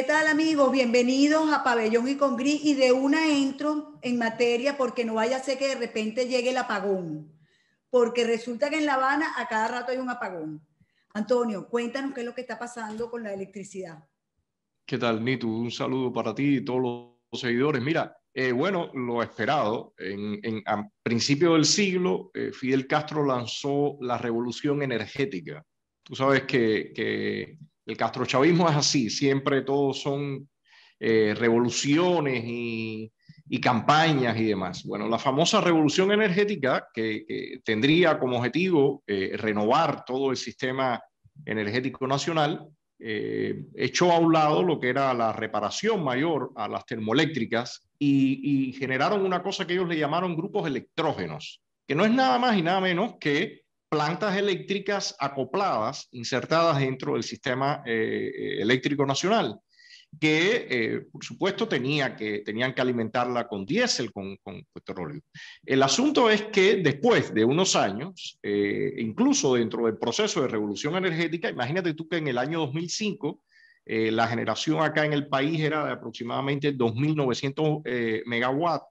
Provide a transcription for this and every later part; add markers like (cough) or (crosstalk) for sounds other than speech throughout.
¿Qué tal amigos? Bienvenidos a Pabellón y con Gris y de una entro en materia porque no vaya a ser que de repente llegue el apagón, porque resulta que en La Habana a cada rato hay un apagón. Antonio, cuéntanos qué es lo que está pasando con la electricidad. ¿Qué tal, Nitu? Un saludo para ti y todos los seguidores. Mira, eh, bueno, lo esperado. En, a principio del siglo, eh, Fidel Castro lanzó la revolución energética. Tú sabes que el castrochavismo es así, siempre todos son eh, revoluciones y, campañas y demás. Bueno, la famosa revolución energética que, tendría como objetivo eh, renovar todo el sistema energético nacional, eh, echó a un lado lo que era la reparación mayor a las termoeléctricas y, y generaron una cosa que ellos le llamaron grupos electrógenos, que no es nada más y nada menos que plantas eléctricas acopladas, insertadas dentro del sistema eh, eh, eléctrico nacional, que eh, por supuesto tenía que, tenían que alimentarla con diésel, con, pues, petróleo. El asunto es que después de unos años, incluso dentro del proceso de revolución energética, imagínate tú que en el año 2005 la generación acá en el país era de aproximadamente 2.900 megawatts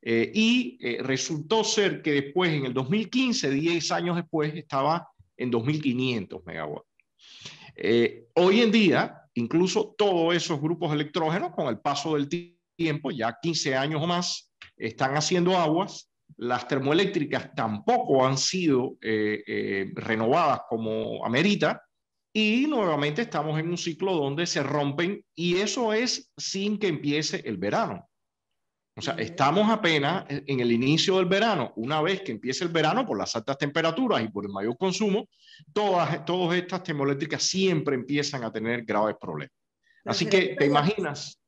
eh, y eh, resultó ser que después, en el 2015, 10 años después, estaba en 2.500 megawatts. Eh, hoy en día, incluso todos esos grupos electrógenos, con el paso del tiempo, ya 15 años o más, están haciendo aguas. Las termoeléctricas tampoco han sido renovadas como amerita. Y nuevamente estamos en un ciclo donde se rompen y eso es sin que empiece el verano. O sea, estamos apenas en el inicio del verano. Una vez que empiece el verano, por las altas temperaturas y por el mayor consumo, todas, todas estas termoeléctricas siempre empiezan a tener graves problemas. Así que, ¿te imaginas?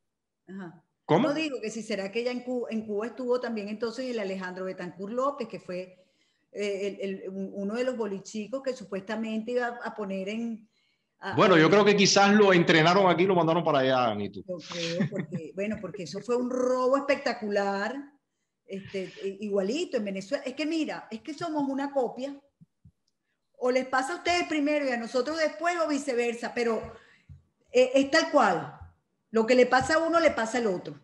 ¿Cómo? No digo que si será que ya en Cuba, estuvo también entonces el Alejandro Betancur López, que fue eh, uno de los bolichicos que supuestamente iba a poner en, Ah, bueno, yo creo que quizás lo entrenaron aquí y lo mandaron para allá, tú. bueno, porque eso fue un robo espectacular, este, e, igualito en Venezuela. Es que mira, es que somos una copia. O les pasa a ustedes primero y a nosotros después o viceversa, pero eh, es tal cual. Lo que le pasa a uno le pasa al otro.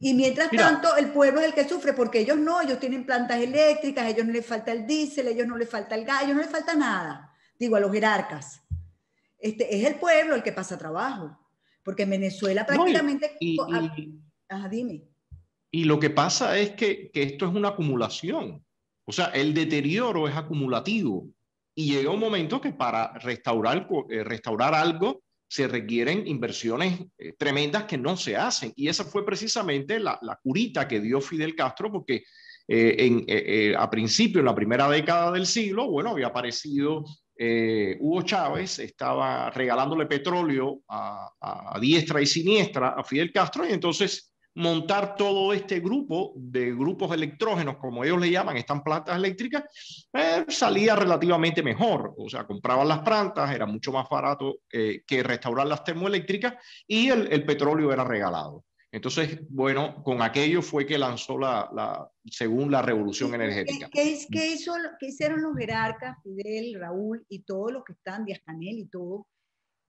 Y mientras tanto, el pueblo es el que sufre, porque ellos no, ellos tienen plantas eléctricas, ellos no les falta el diésel, ellos no les falta el gas, ellos no les falta nada, digo, a los jerarcas. Este, es el pueblo el que pasa trabajo, porque en Venezuela prácticamente... y, dime. Y lo que pasa es que, esto es una acumulación, o sea, el deterioro es acumulativo y llega un momento que para restaurar, eh, restaurar algo se requieren inversiones eh, tremendas que no se hacen. Y esa fue precisamente la, curita que dio Fidel Castro, porque eh, a principio, en la primera década del siglo, bueno, había aparecido eh, Hugo Chávez estaba regalándole petróleo a, diestra y siniestra a Fidel Castro y entonces montar todo este grupo de grupos electrógenos, como ellos le llaman, estas plantas eléctricas, eh, salía relativamente mejor. O sea, compraban las plantas, era mucho más barato eh, que restaurar las termoeléctricas y el petróleo era regalado. Entonces, bueno, con aquello fue que lanzó la, según la revolución energética. ¿Qué, hizo, ¿Qué, hicieron los jerarcas, Fidel, Raúl y todos los que están, Díaz Canel y todo,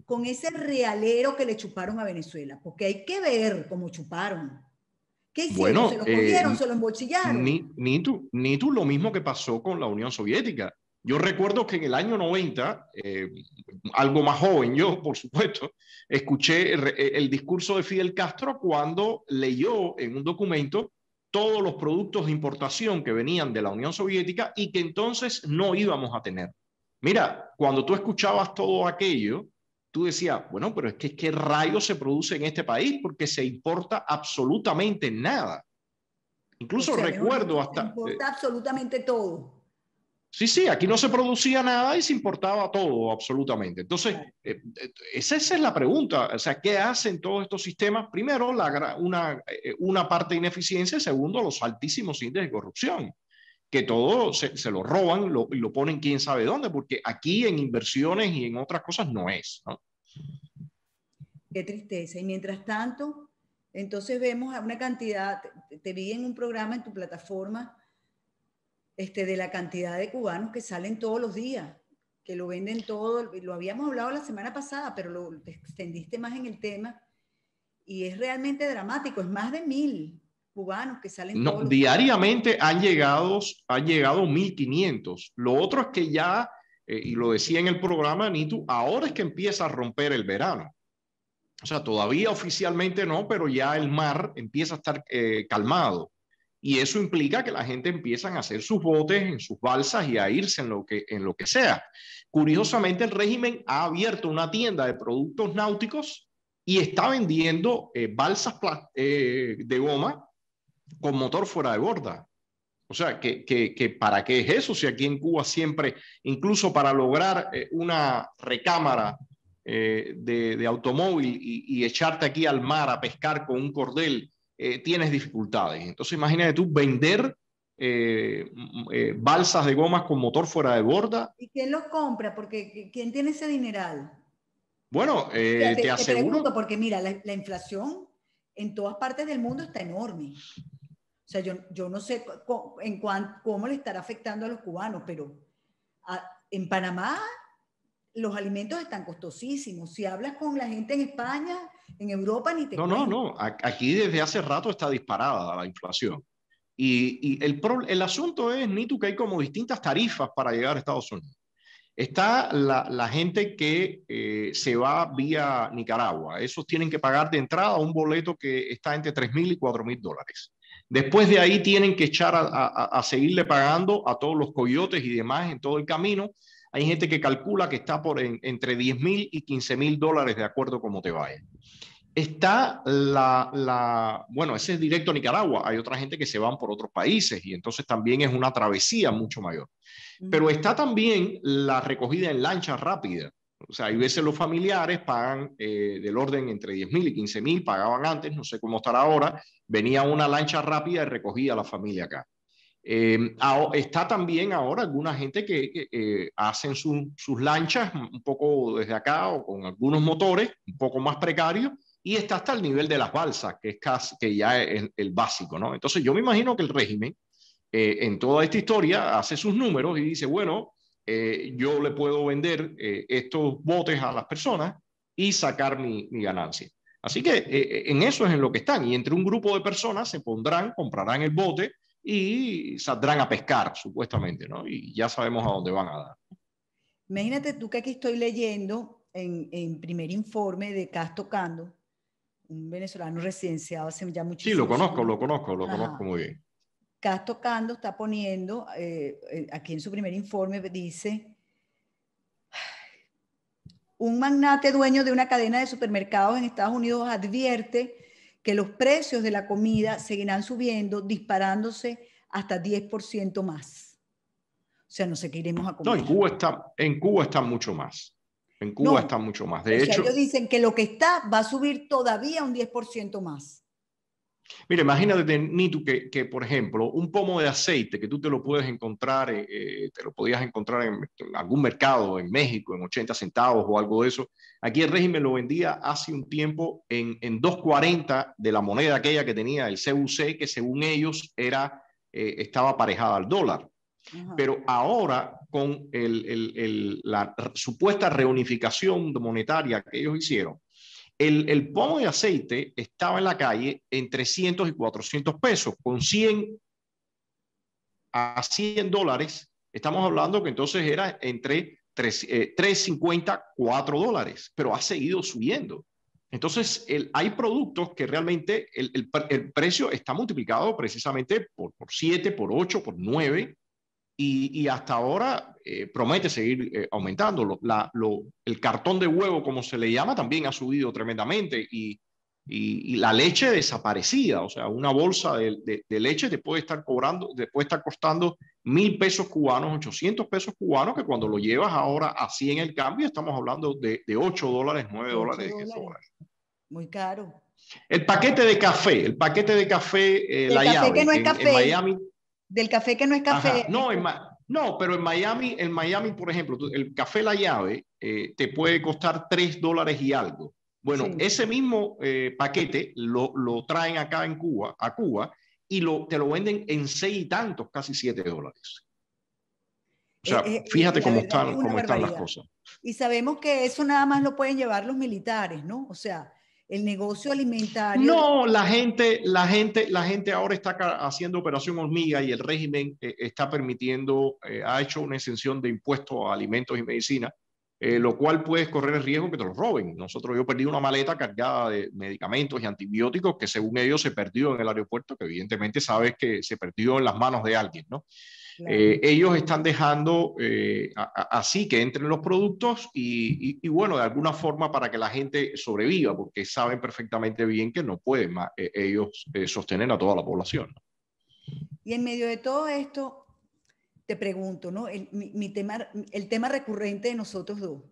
con ese realero que le chuparon a Venezuela? Porque hay que ver cómo chuparon. ¿Qué hicieron? ¿Se lo eh, cogieron? se lo embolsillaron? Ni, ni, tú, ni tú, lo mismo que pasó con la Unión Soviética. Yo recuerdo que en el año 90, eh, algo más joven yo, por supuesto, escuché el, discurso de Fidel Castro cuando leyó en un documento todos los productos de importación que venían de la Unión Soviética y que entonces no íbamos a tener. Mira, cuando tú escuchabas todo aquello, tú decías, bueno, pero es que qué rayos se produce en este país porque se importa absolutamente nada. Incluso recuerdo hasta... Se importa eh, absolutamente todo Sí, sí, aquí no se producía nada y se importaba todo, absolutamente. Entonces, eh, eh, esa, es la pregunta. O sea, ¿qué hacen todos estos sistemas? Primero, la, una, eh, una parte de ineficiencia. Segundo, los altísimos índices de corrupción, que todo se, lo roban y lo ponen quién sabe dónde, porque aquí en inversiones y en otras cosas no es. Qué tristeza. Y mientras tanto, entonces vemos a una cantidad, te vi en un programa en tu plataforma este, de la cantidad de cubanos que salen todos los días, que lo venden todo, lo habíamos hablado la semana pasada, pero lo extendiste más en el tema, y es realmente dramático, es más de mil cubanos que salen. todos los diariamente han llegado, han llegado 1.500. Lo otro es que ya, eh, y lo decía en el programa, Nitu, ahora es que empieza a romper el verano. O sea, todavía oficialmente no, pero ya el mar empieza a estar eh, calmado. Y eso implica que la gente empiezan a hacer sus botes en sus balsas y a irse en lo que, en lo que sea. Curiosamente, el régimen ha abierto una tienda de productos náuticos y está vendiendo eh, balsas eh, de goma con motor fuera de borda. O sea, que, que, que, ¿para qué es eso? Si aquí en Cuba siempre, incluso para lograr eh, una recámara de, automóvil y, echarte aquí al mar a pescar con un cordel eh, tienes dificultades. Entonces imagínate tú vender eh, eh, balsas de gomas con motor fuera de borda. ¿Y quién los compra? Porque ¿quién tiene ese dineral? Bueno, te, aseguro. Pregunto porque mira, la, inflación en todas partes del mundo está enorme. O sea, yo, yo no sé cómo, en cómo le estará afectando a los cubanos, pero ah, en Panamá los alimentos están costosísimos. Si hablas con la gente en España, en Europa ni No, no, no. Aquí desde hace rato está disparada la inflación. Y, el, asunto es, Nitu, que hay como distintas tarifas para llegar a Estados Unidos. Está la, gente que eh, se va vía Nicaragua. Esos tienen que pagar de entrada un boleto que está entre 3.000 y 4.000 dólares. Después de ahí tienen que echar a seguirle pagando a todos los coyotes y demás en todo el camino hay gente que calcula que está por entre 10 mil y 15 mil dólares, de acuerdo como te vaya. Está la, bueno, ese es directo a Nicaragua. Hay otra gente que se van por otros países y entonces también es una travesía mucho mayor. Pero está también la recogida en lancha rápida. O sea, hay veces los familiares pagan eh, del orden entre 10 mil y 15 mil, pagaban antes, no sé cómo estará ahora, venía una lancha rápida y recogía a la familia acá. Em, está también ahora alguna gente que, eh, hacen sus lanchas un poco desde acá o con algunos motores un poco más precarios y está hasta el nivel de las balsas, que, es que ya es el, básico, ¿no? Entonces yo me imagino que el régimen eh, en toda esta historia hace sus números y dice, bueno, eh, yo le puedo vender estos botes a las personas y sacar mi ganancia. Así que en eso es en lo que están y entre un grupo de personas se pondrán, comprarán el bote y saldrán a pescar, supuestamente, ¿no? Y ya sabemos a dónde van a dar. Imagínate tú que aquí estoy leyendo en, primer informe de Castro Cando, un venezolano residenciado hace ya muchísimo Sí, lo conozco, lo conozco, lo conozco muy bien. Castro Cando está poniendo, eh, eh, aquí en su primer informe dice, un magnate dueño de una cadena de supermercados en Estados Unidos advierte que los precios de la comida seguirán subiendo, disparándose hasta 10% más. O sea, no sé qué iremos a comer. No, en Cuba está, en Cuba está mucho más. En Cuba está mucho más. De hecho, ellos dicen que lo que está va a subir todavía un 10% más. Mira, imagínate, Nitu, que, por ejemplo, un pomo de aceite que tú te lo puedes encontrar, eh, eh, te lo podías encontrar en, algún mercado en México en 80 centavos o algo de eso. Aquí el régimen lo vendía hace un tiempo en, 2.40 de la moneda aquella que tenía el CUC, que según ellos era, eh, estaba aparejada al dólar. Pero ahora, con la supuesta reunificación monetaria que ellos hicieron, el, pomo de aceite estaba en la calle en 300 y 400 pesos. Con 100 a 100 dólares, estamos hablando que entonces era entre 3, eh, 4 dólares, pero ha seguido subiendo. Entonces, el, hay productos que realmente el, precio está multiplicado precisamente por, por 7, por 8, por 9 y, hasta ahora eh, promete seguir eh, aumentando. aumentándolo. el cartón de huevo, como se le llama, también ha subido tremendamente y, la leche desaparecida, o sea, una bolsa de, leche te puede estar cobrando, después está costando mil pesos cubanos, 800 pesos cubanos, que cuando lo llevas ahora así en el cambio, estamos hablando de, de 8 dólares, 9 dólares, Muy caro. El paquete de café, el paquete de café, eh, la En Miami, del café que no es café. No, no, pero en Miami, en Miami, por ejemplo, el café La Llave eh, te puede costar 3 dólares y algo. Bueno, ese mismo eh, paquete lo, traen acá en Cuba, a Cuba, y lo, te lo venden en 6 y tantos, casi 7 dólares. O sea, eh, fíjate cómo, están, cómo están las cosas. Y sabemos que eso nada más lo pueden llevar los militares, ¿no? O sea, el negocio alimentario. No, la gente, la gente, la gente ahora está haciendo operación hormiga y el régimen eh, está permitiendo, eh, ha hecho una exención de impuestos a alimentos y medicina, eh, lo cual puedes correr el riesgo que te los roben. Nosotros, yo perdí una maleta cargada de medicamentos y antibióticos que según ellos se perdió en el aeropuerto, que evidentemente sabes que se perdió en las manos de alguien, ¿no? Eh, ellos están dejando eh, así que entren los productos y, bueno, de alguna forma para que la gente sobreviva, porque saben perfectamente bien que no pueden más, eh, ellos sostener a toda la población. Y en medio de todo esto, te pregunto, ¿no? El, mi, tema, el tema recurrente de nosotros dos.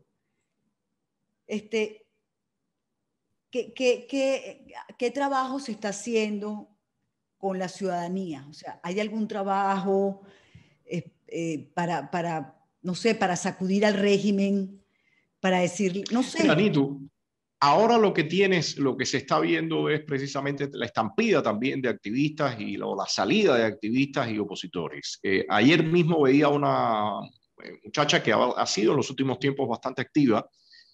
Este, ¿qué, qué trabajo se está haciendo con la ciudadanía? O sea, ¿hay algún trabajo? Eh, para, para, no sé, para sacudir al régimen, para decir, no sé. Anito, ahora lo que tienes, lo que se está viendo es precisamente la estampida también de activistas y la, salida de activistas y opositores. Eh, ayer mismo veía una eh, muchacha que ha, sido en los últimos tiempos bastante activa,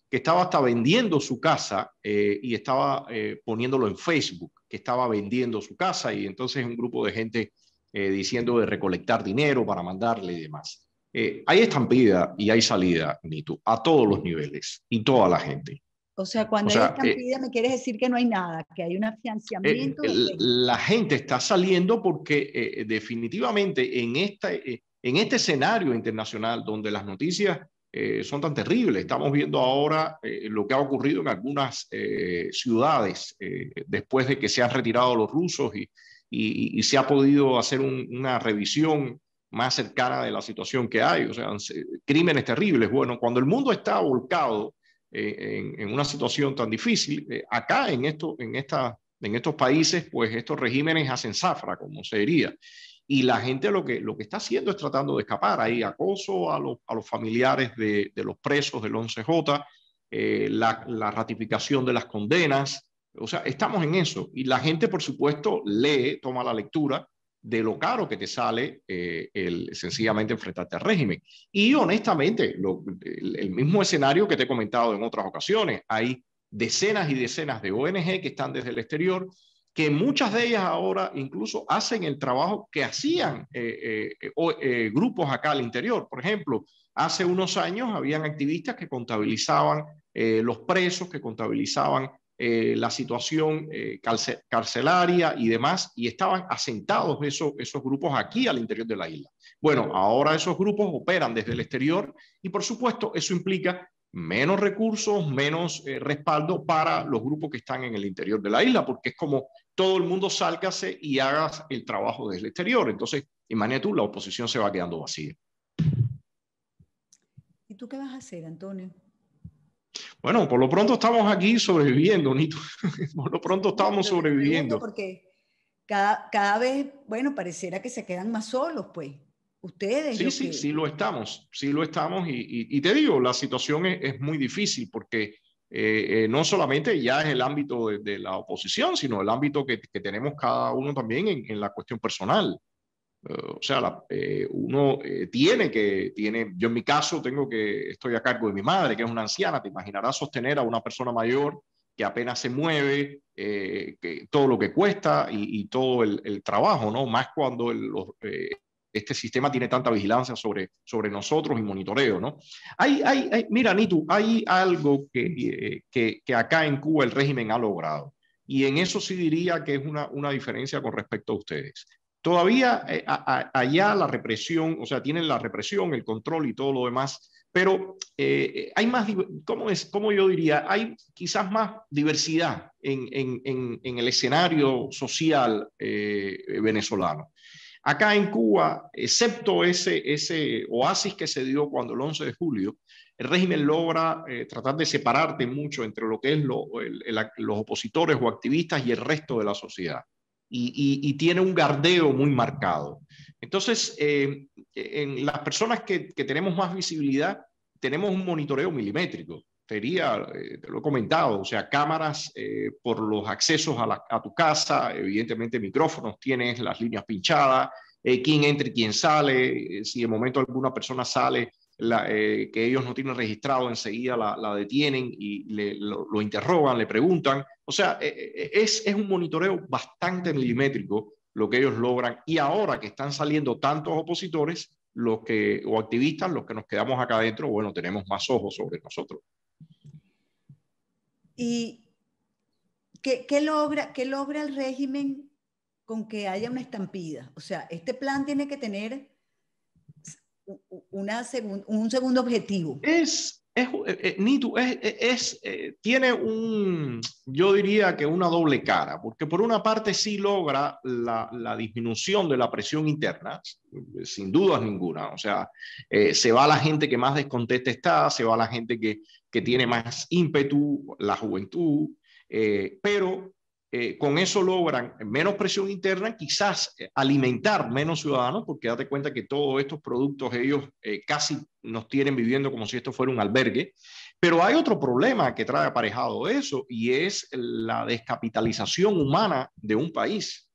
que estaba hasta vendiendo su casa y estaba poniéndolo en Facebook, que estaba vendiendo su casa y entonces un grupo de gente eh, diciendo de recolectar dinero para mandarle y demás. Eh, hay estampida y hay salida, Nitu, a todos los niveles y toda la gente. O sea, cuando hay estampida eh, me quieres decir que no hay nada, que hay un financiamiento. La gente está saliendo porque definitivamente en, esta, en este escenario internacional donde las noticias son tan terribles, estamos viendo ahora lo que ha ocurrido en algunas ciudades después de que se han retirado los rusos y, y, se ha podido hacer una revisión más cercana de la situación que hay, o sea, crímenes terribles. Bueno, cuando el mundo está volcado eh, en, una situación tan difícil, eh, acá en, esto, en, esta, en estos países, pues estos regímenes hacen zafra, como se diría. Y la gente lo que, lo que está haciendo es tratando de escapar. Hay acoso a, los, a los familiares de, de, los presos del 11J, eh, la, la, ratificación de las condenas, o sea, estamos en eso. Y la gente, por supuesto, lee, toma la lectura de lo caro que te sale eh, el, sencillamente enfrentarte al régimen. Y honestamente, el, mismo escenario que te he comentado en otras ocasiones, hay decenas y decenas de ONG que están desde el exterior, que muchas de ellas ahora incluso hacen el trabajo que hacían eh, eh, grupos acá al interior. Por ejemplo, hace unos años habían activistas que contabilizaban los presos, que contabilizaban eh, la situación eh, carcelaria y demás, y estaban asentados esos, esos grupos aquí al interior de la isla. Bueno, ahora esos grupos operan desde el exterior y por supuesto eso implica menos recursos, menos eh, respaldo para los grupos que están en el interior de la isla, porque es como todo el mundo sálcase y hagas el trabajo desde el exterior. Entonces, imagínate tú, la oposición se va quedando vacía. ¿Y tú qué vas a hacer, Antonio? Bueno, por lo pronto estamos aquí sobreviviendo, Nito. (laughs) por lo pronto estamos sobreviviendo. Porque cada, cada, vez, bueno, pareciera que se quedan más solos, pues. Ustedes. Sí, sí, sí lo estamos, sí lo estamos. Y, te digo, la situación es, muy difícil porque eh, eh, no solamente ya es el ámbito de, la oposición, sino el ámbito que, tenemos cada uno también en la cuestión personal. Eh, o sea, eh, uno eh, tiene que, tiene, yo en mi caso tengo que, estoy a cargo de mi madre, que es una anciana, te imaginarás sostener a una persona mayor que apenas se mueve, que, todo lo que cuesta y, todo el, trabajo, ¿no? Más cuando este sistema tiene tanta vigilancia sobre, sobre nosotros y monitoreo, ¿no? Hay, hay, hay mira, Nitu, hay algo que, que, que acá en Cuba el régimen ha logrado. Y en eso sí diría que es una, una diferencia con respecto a ustedes. Todavía eh, allá la represión, o sea, tienen la represión, el control y todo lo demás, pero eh, eh, hay más, ¿cómo, es, ¿cómo yo diría? Hay quizás más diversidad en, el escenario social venezolano. Acá en Cuba, excepto ese, oasis que se dio cuando el 11 de julio, el régimen logra tratar de separarte mucho entre lo que es los opositores o activistas y el resto de la sociedad y, tiene un gardeo muy marcado. Entonces, eh, en las personas que, tenemos más visibilidad, tenemos un monitoreo milimétrico. Sería, eh, te lo he comentado, o sea, cámaras eh, por los accesos a, tu casa, evidentemente micrófonos, tienes las líneas pinchadas, quién entra y quién sale, si de momento alguna persona sale que ellos no tienen registrado, enseguida la, detienen y lo interrogan, le preguntan. O sea, eh, eh, eh, es, es un monitoreo bastante milimétrico lo que ellos logran. Y ahora que están saliendo tantos opositores los que, o activistas, los que nos quedamos acá adentro, bueno, tenemos más ojos sobre nosotros. ¿Y qué, qué logra, qué logra el régimen con que haya una estampida? O sea, este plan tiene que tener una un segundo objetivo. Es, es, eh, eh, Nitu es, eh, tiene un, yo diría que una doble cara, porque por una parte sí logra la, disminución de la presión interna, sin dudas ninguna, o sea, se va la gente que más descontenta está, se va la gente que, que tiene más ímpetu, la juventud, pero eh, con eso logran menos presión interna, quizás eh, alimentar menos ciudadanos, porque date cuenta que todos estos productos ellos eh, casi nos tienen viviendo como si esto fuera un albergue. Pero hay otro problema que trae aparejado eso y es la descapitalización humana de un país.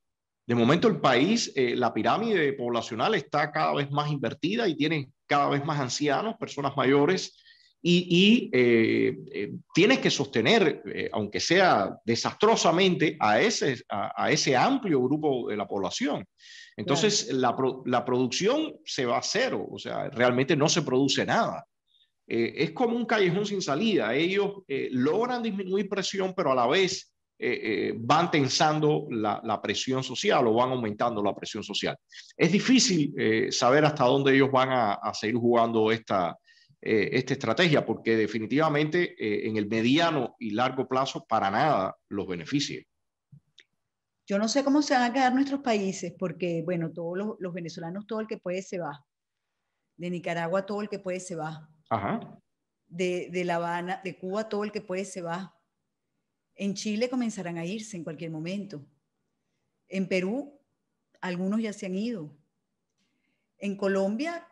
De momento el país, la pirámide poblacional está cada vez más invertida y tienen cada vez más ancianos, personas mayores, y, eh, eh, tienes que sostener, eh, aunque sea desastrosamente, a ese, amplio grupo de la población. Entonces, la, producción se va a cero, o sea, realmente no se produce nada. es como un callejón sin salida. Ellos logran disminuir presión, pero a la vez van tensando la, presión social o van aumentando la presión social. Es difícil saber hasta dónde ellos van a seguir jugando esta, eh, esta estrategia, porque definitivamente eh, en el mediano y largo plazo para nada los beneficie Yo no sé cómo se van a quedar nuestros países, porque bueno, todos los, venezolanos, todo el que puede se va. De Nicaragua, todo el que puede se va. De, de La Habana, de Cuba, todo el que puede se va. En Chile comenzarán a irse en cualquier momento. En Perú, algunos ya se han ido. En Colombia,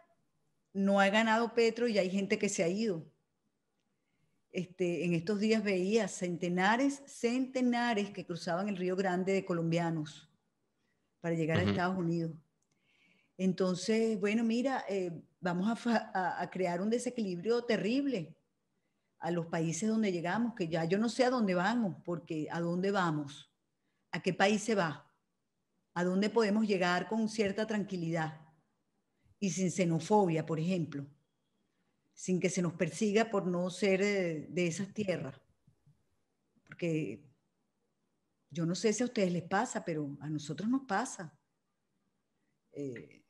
no ha ganado Petro y hay gente que se ha ido. Este, en estos días veía centenares, centenares que cruzaban el Río Grande de colombianos para llegar a Estados Unidos. Entonces, bueno, mira, eh, vamos a, crear un desequilibrio terrible a los países donde llegamos, que ya yo no sé a dónde vamos, porque a dónde vamos, a qué país se va, a dónde podemos llegar con cierta tranquilidad y sin xenofobia, por ejemplo, sin que se nos persiga por no ser eh, de, esas tierras. Porque yo no sé si a ustedes les pasa, pero a nosotros nos pasa. Eh,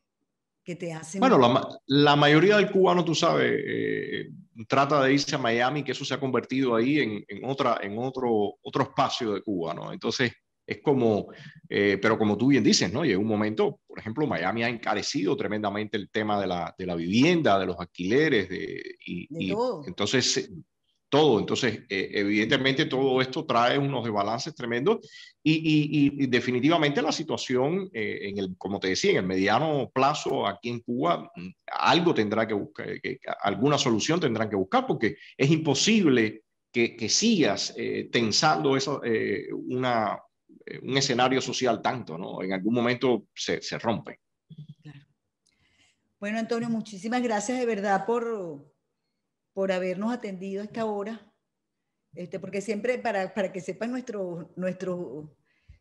que te hacen... Bueno, la, mayoría del cubano, tú sabes, eh, trata de irse a Miami, que eso se ha convertido ahí en, en, otra, en otro, otro espacio de Cuba, ¿no? Entonces, es como, eh, pero como tú bien dices, ¿no? en un momento, por ejemplo, Miami ha encarecido tremendamente el tema de la, de la vivienda, de los alquileres, de, y, todo. entonces eh, todo. Entonces, eh, evidentemente todo esto trae unos desbalances tremendos y, y, definitivamente la situación, en el, como te decía, en el mediano plazo aquí en Cuba, mm, algo tendrá que buscar, alguna solución tendrán que buscar porque es imposible que, sigas tensando una, eh, un escenario social tanto, ¿no? En algún momento se, se rompe. Claro. Bueno, Antonio, muchísimas gracias de verdad por, por habernos atendido a esta hora, este, porque siempre, para, para que sepan nuestros nuestros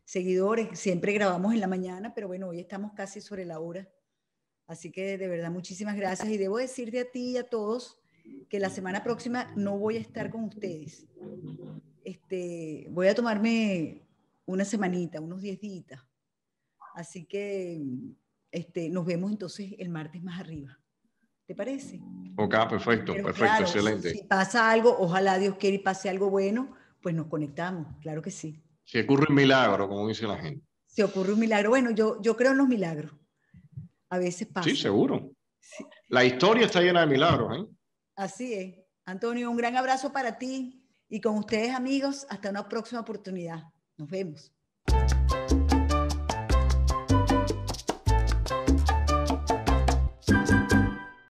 seguidores, siempre grabamos en la mañana, pero bueno, hoy estamos casi sobre la hora. Así que de verdad, muchísimas gracias. Y debo de a ti y a todos que la semana próxima no voy a estar con ustedes. Este, voy a tomarme una semanita, unos diez días. Así que este, nos vemos entonces el martes más arriba. ¿Te parece? Ok, perfecto, perfecto, excelente. Si pasa algo, ojalá Dios quiera y pase algo bueno, pues nos conectamos, claro que sí. Si ocurre un milagro, como dice la gente. Si ocurre un milagro, bueno, yo, yo creo en los milagros. A veces pasa. Sí, seguro. La historia está llena de milagros. ¿eh? Así es. Antonio, un gran abrazo para ti y con ustedes amigos. Hasta una próxima oportunidad. Nos vemos.